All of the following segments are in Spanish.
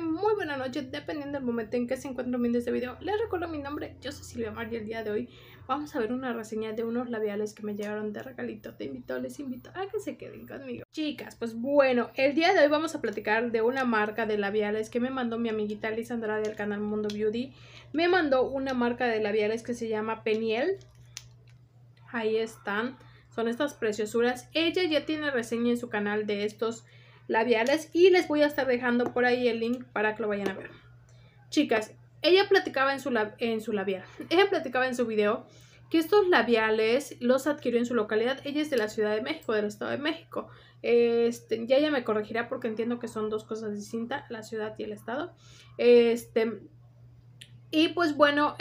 muy buena noche, dependiendo del momento en que se encuentren viendo este video. Les recuerdo mi nombre, yo soy Silvia Mar y el día de hoy vamos a ver una reseña de unos labiales que me llegaron de regalito. Te invito, les invito a que se queden conmigo. Chicas, pues bueno, el día de hoy vamos a platicar de una marca de labiales que me mandó mi amiguita Lisandra del canal Mundo Beauty. Me mandó una marca de labiales que se llama Peniel. Ahí están, son estas preciosuras. Ella ya tiene reseña en su canal de estos labiales y les voy a estar dejando por ahí el link para que lo vayan a ver. Chicas, ella platicaba en su, en su labial, ella platicaba en su video que estos labiales los adquirió en su localidad, ella es de la Ciudad de México, del Estado de México. Este, ya ella me corregirá porque entiendo que son dos cosas distintas, la ciudad y el estado. Este, y pues bueno,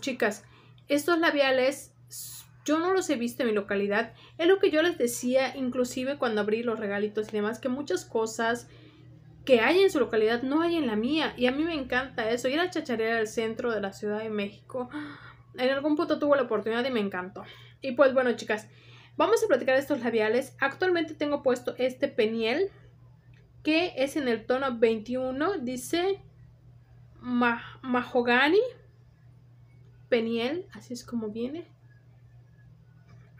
chicas, estos labiales yo no los he visto en mi localidad. Es lo que yo les decía, inclusive cuando abrí los regalitos y demás, que muchas cosas que hay en su localidad no hay en la mía. Y a mí me encanta eso. Ir a Chacharera al centro de la Ciudad de México. En algún punto tuve la oportunidad y me encantó. Y pues bueno, chicas, vamos a platicar estos labiales. Actualmente tengo puesto este peniel que es en el tono 21. Dice Mahogani. Mahogany. Peniel, así es como viene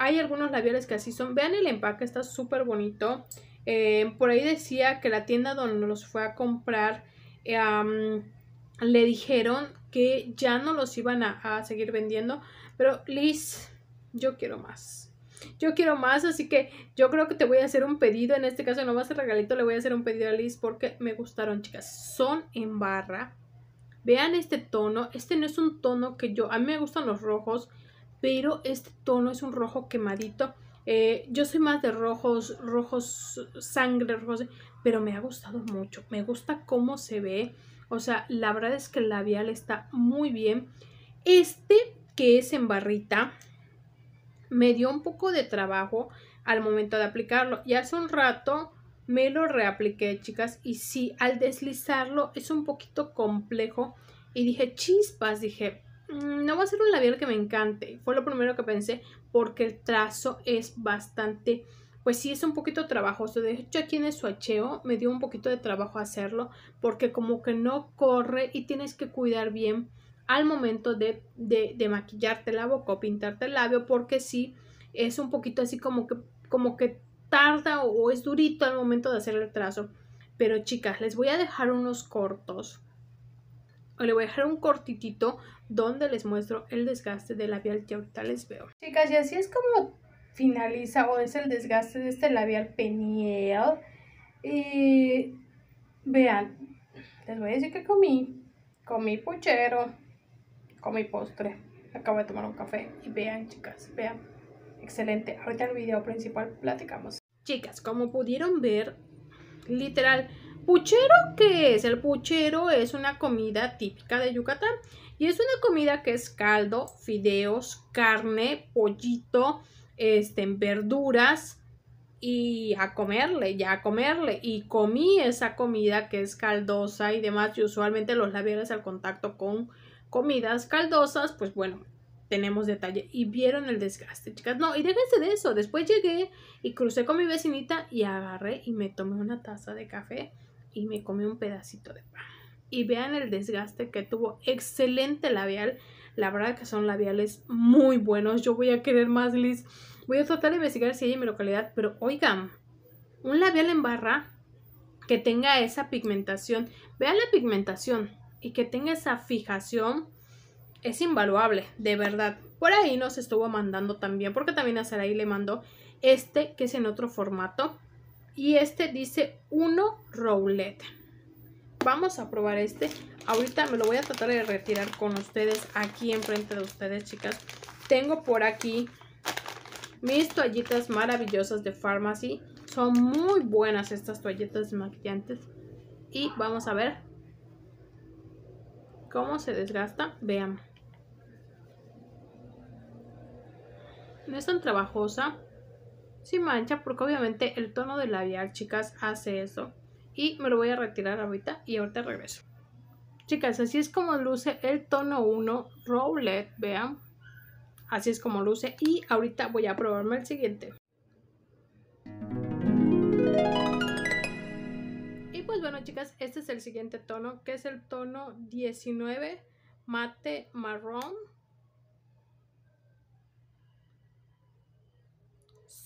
hay algunos labiales que así son. Vean el empaque, está súper bonito. Eh, por ahí decía que la tienda donde los fue a comprar eh, le dijeron que ya no los iban a, a, seguir vendiendo. Pero Liz, yo quiero más. Yo quiero más, así que yo creo que te voy a hacer un pedido. En este caso no va a ser regalito, le voy a hacer un pedido a Liz porque me gustaron, chicas. Son en barra. Vean este tono. Este no es un tono que yo... A mí me gustan los rojos pero este tono es un rojo quemadito. Eh, yo soy más de rojos, rojos sangre, rojos, pero me ha gustado mucho. Me gusta cómo se ve. O sea, la verdad es que el labial está muy bien. Este que es en barrita me dio un poco de trabajo al momento de aplicarlo. Y hace un rato me lo reapliqué, chicas, y sí, al deslizarlo es un poquito complejo. Y dije, chispas, dije, Mm, no va a hacer un labial que me encante. Fue lo primero que pensé porque el trazo es bastante, pues sí es un poquito trabajoso. De hecho aquí en el suacheo me dio un poquito de trabajo hacerlo porque como que no corre y tienes que cuidar bien al momento de, de, maquillarte la boca o pintarte el labio porque sí es un poquito así como que, como que tarda o es durito al momento de hacer el trazo. Pero chicas, les voy a dejar unos cortos o le voy a dejar un cortitito donde les muestro el desgaste del labial que ahorita les veo. Chicas, y así es como finaliza o es el desgaste de este labial peniel. Y vean, les voy a decir que comí, comí puchero, comí postre, acabo de tomar un café y vean chicas, vean, excelente. Ahorita en el video principal platicamos. Chicas, como pudieron ver, literal, ¿Puchero qué es? El puchero es una comida típica de Yucatán y es una comida que es caldo, fideos, carne, pollito, este, verduras y a comerle, ya a comerle. Y comí esa comida que es caldosa y demás. Y usualmente los labiales al contacto con comidas caldosas, pues bueno, tenemos detalle. Y vieron el desgaste, chicas. No, y déjense de eso. Después llegué y crucé con mi vecinita y agarré y me tomé una taza de café y me comí un pedacito de pan. Y vean el desgaste que tuvo. Excelente labial. La verdad que son labiales muy buenos. Yo voy a querer más, Liz. Voy a tratar de investigar si hay en mi localidad. Pero oigan, un labial en barra que tenga esa pigmentación. Vean la pigmentación y que tenga esa fijación. Es invaluable, de verdad. Por ahí nos estuvo mandando también, porque también a Saraí le mandó este, que es en otro formato y este dice 1 roulette. Vamos a probar este. Ahorita me lo voy a tratar de retirar con ustedes aquí enfrente de ustedes, chicas. Tengo por aquí mis toallitas maravillosas de Pharmacy. Son muy buenas estas toallitas maquillantes. Y vamos a ver cómo se desgasta. Vean. No es tan trabajosa sin mancha, porque obviamente el tono del labial, chicas, hace eso. Y me lo voy a retirar ahorita y ahorita regreso. Chicas, así es como luce el tono 1 Rowlet, vean. Así es como luce y ahorita voy a probarme el siguiente. Y pues bueno chicas, este es el siguiente tono, que es el tono 19 mate marrón.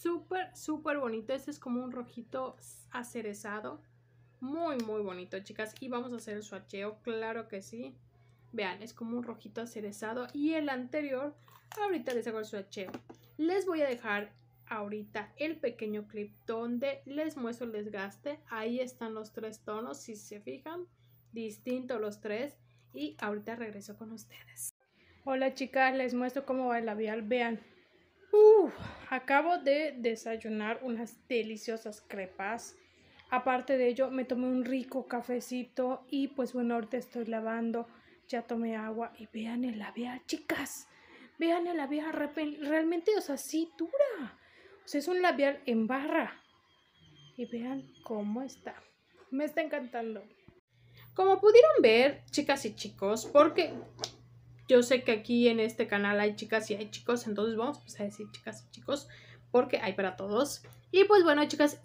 Súper, súper bonito. Este es como un rojito acerezado. Muy, muy bonito, chicas. Y vamos a hacer el swatcheo, claro que sí. Vean, es como un rojito acerezado. Y el anterior, ahorita les hago el swatcheo. Les voy a dejar ahorita el pequeño clip donde les muestro el desgaste. Ahí están los tres tonos, si se fijan. Distinto los tres. Y ahorita regreso con ustedes. Hola chicas, les muestro cómo va el labial. Vean, acabo de desayunar unas deliciosas crepas. Aparte de ello, me tomé un rico cafecito y pues bueno, ahorita estoy lavando. Ya tomé agua y vean el labial, chicas. Vean el labial, realmente, o sea, sí dura. O sea, es un labial en barra. Y vean cómo está. Me está encantando. Como pudieron ver, chicas y chicos, porque yo sé que aquí en este canal hay chicas y hay chicos, entonces vamos pues a decir chicas y chicos, porque hay para todos. Y pues bueno, chicas,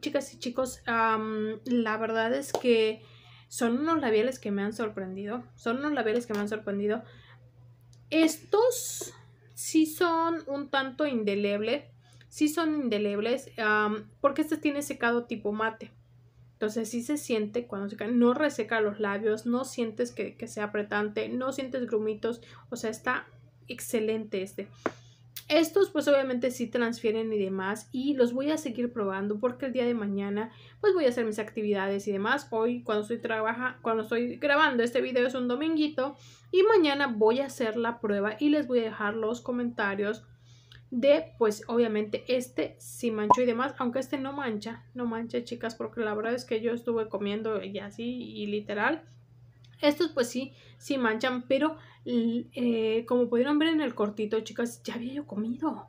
chicas y chicos, la verdad es que son unos labiales que me han sorprendido. Son unos labiales que me han sorprendido. Estos sí son un tanto indeleble. Sí son indelebles porque este tiene secado tipo mate. Entonces sí se siente cuando se cae, no reseca los labios, no sientes que, sea apretante, no sientes grumitos, o sea, está excelente este. Estos pues obviamente sí transfieren y demás y los voy a seguir probando porque el día de mañana pues voy a hacer mis actividades y demás. Hoy cuando estoy, trabajando, cuando estoy grabando este video es un dominguito y mañana voy a hacer la prueba y les voy a dejar los comentarios de pues obviamente este sí manchó y demás, aunque este no mancha, no mancha chicas, porque la verdad es que yo estuve comiendo y así y literal. Estos pues sí, sí manchan, pero eh, como pudieron ver en el cortito chicas, ya había yo comido.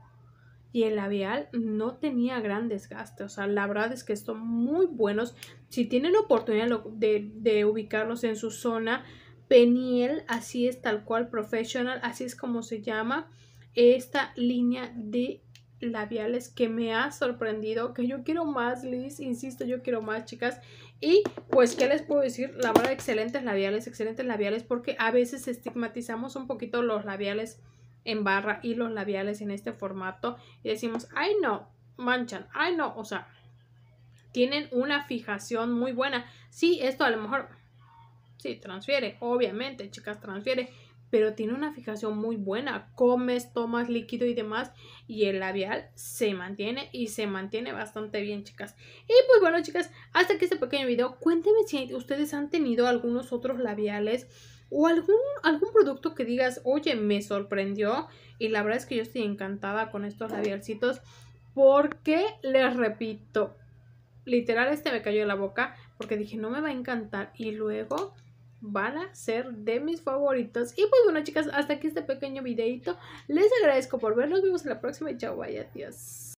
Y el labial no tenía gran desgaste, o sea, la verdad es que son muy buenos. Si tienen oportunidad de, de ubicarlos en su zona, Peniel, así es tal cual, Professional, así es como se llama esta línea de labiales que me ha sorprendido, que yo quiero más, Liz, insisto, yo quiero más, chicas. Y pues, ¿qué les puedo decir? La verdad, excelentes labiales, excelentes labiales, porque a veces estigmatizamos un poquito los labiales en barra y los labiales en este formato y decimos, ay no, manchan, ay no, o sea, tienen una fijación muy buena. Sí, esto a lo mejor, sí, transfiere, obviamente, chicas, transfiere, pero tiene una fijación muy buena. Comes, tomas líquido y demás y el labial se mantiene y se mantiene bastante bien, chicas. Y pues bueno, chicas, hasta aquí este pequeño video. Cuéntenme si ustedes han tenido algunos otros labiales o algún, algún producto que digas, oye, me sorprendió y la verdad es que yo estoy encantada con estos labialcitos porque, les repito, literal este me cayó en la boca porque dije, no me va a encantar y luego van a ser de mis favoritos. Y pues bueno, chicas, hasta aquí este pequeño videito. Les agradezco por Nos Vemos en la próxima y chao, vaya, adiós.